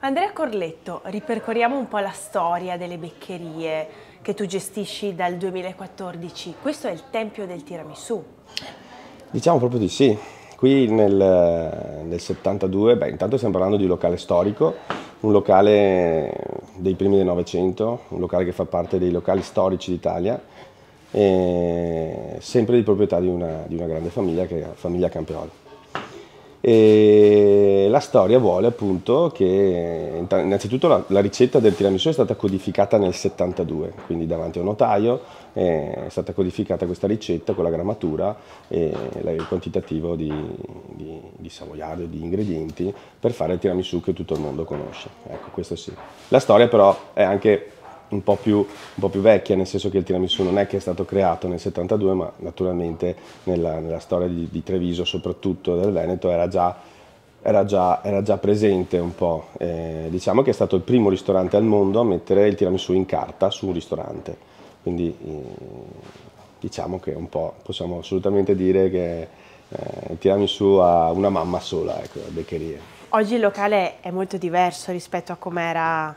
Andrea Corletto, ripercorriamo un po' la storia delle beccherie che tu gestisci dal 2014. Questo è il tempio del tiramisù. Diciamo proprio di sì. Qui nel, nel 72, beh intanto stiamo parlando di un locale storico, un locale dei primi del Novecento, un locale che fa parte dei locali storici d'Italia, sempre di proprietà di una, di una grande famiglia che è la famiglia Campeoli. E la storia vuole appunto che innanzitutto la, la, ricetta del tiramisù è stata codificata nel 72, quindi davanti a un notaio eh, è stata codificata questa ricetta con la grammatura e il quantitativo di, di, di savoiardo, di ingredienti per fare il tiramisù che tutto il mondo conosce. Ecco, questo sì. La storia però è anche un po, più, un po, più, vecchia, nel senso che il tiramisù non è che è stato creato nel 72, ma naturalmente nella, nella storia di, di Treviso, soprattutto del Veneto, era già era già, era già presente un po'. Eh, diciamo che è stato il primo ristorante al mondo a mettere il tiramisù in carta su un ristorante. Quindi eh, diciamo che un po' possiamo assolutamente dire che eh, il tiramisù ha una mamma sola, ecco, la beccheria. Oggi il locale è molto diverso rispetto a come era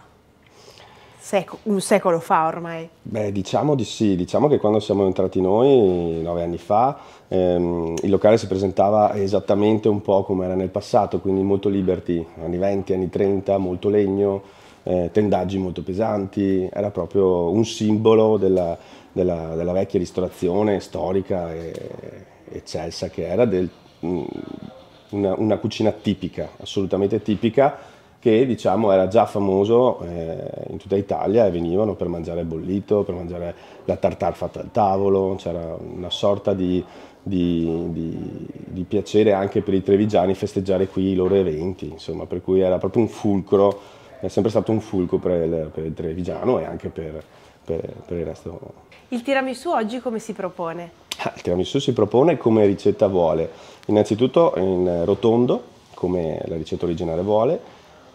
Seco, un secolo fa ormai? Beh, diciamo di sì, diciamo che quando siamo entrati noi, nove anni fa, ehm, il locale si presentava esattamente un po' come era nel passato, quindi molto liberty, anni 20, anni 30, molto legno, eh, tendaggi molto pesanti, era proprio un simbolo della, della, della vecchia ristorazione storica e, eccelsa che era, del, mm, una, una cucina tipica, assolutamente tipica, che diciamo, era già famoso eh, in tutta Italia e venivano per mangiare bollito, per mangiare la tartare fatta al tavolo, c'era una sorta di, di, di, di, piacere anche per i trevigiani festeggiare qui i loro eventi, insomma, per cui era proprio un fulcro, è sempre stato un fulcro per il, per il trevigiano e anche per, per, per il resto. Il tiramisù oggi come si propone? Ah, il tiramisù si propone come ricetta vuole, innanzitutto in eh, rotondo, come la ricetta originale vuole,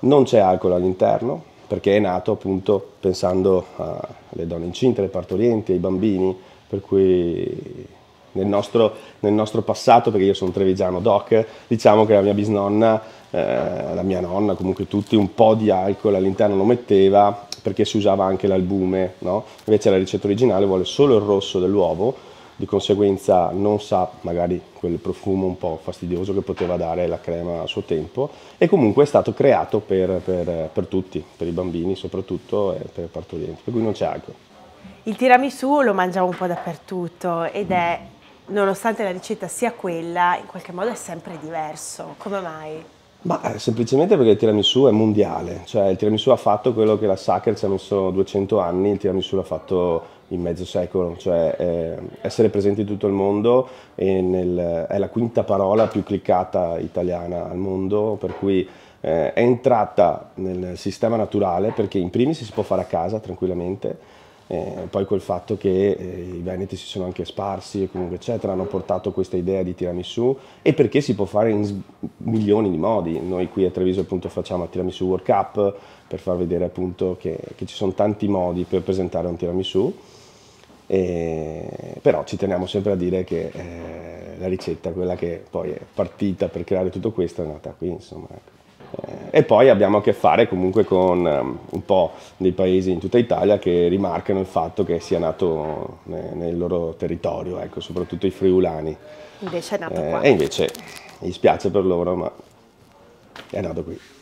non c'è alcol all'interno perché è nato appunto pensando alle donne incinte, alle partorienti, ai bambini, per cui nel nostro, nel nostro, passato, perché io sono trevigiano doc, diciamo che la mia bisnonna, eh, la mia nonna, comunque tutti, un po' di alcol all'interno lo metteva perché si usava anche l'albume, no? invece la ricetta originale vuole solo il rosso dell'uovo di conseguenza non sa magari quel profumo un po' fastidioso che poteva dare la crema a suo tempo e comunque è stato creato per, per, per tutti, per i bambini soprattutto e per i partorienti, per cui non c'è alcol. Il tiramisù lo mangiamo un po' dappertutto ed è, nonostante la ricetta sia quella, in qualche modo è sempre diverso, come mai? Ma eh, semplicemente perché il tiramisù è mondiale, cioè il tiramisù ha fatto quello che la Sacher ci ha messo 200 anni, il tiramisù l'ha fatto in mezzo secolo, cioè eh, essere presenti in tutto il mondo nel, è la quinta parola più cliccata italiana al mondo, per cui eh, è entrata nel sistema naturale perché in primis si può fare a casa tranquillamente, eh, poi col fatto che eh, i veneti si sono anche sparsi e comunque eccetera hanno portato questa idea di tiramisù e perché si può fare in milioni di modi. Noi qui a Treviso appunto facciamo il tiramisù World Cup per far vedere appunto che, che ci sono tanti modi per presentare un tiramisù. E, però ci teniamo sempre a dire che eh, la ricetta, quella che poi è partita per creare tutto questo, è nata qui, insomma. Ecco. Eh, e poi abbiamo a che fare comunque con ehm, un po' dei paesi in tutta Italia che rimarcano il fatto che sia nato nel loro territorio, ecco, soprattutto i friulani. Invece è nato eh, qua. E invece mi spiace per loro, ma è nato qui.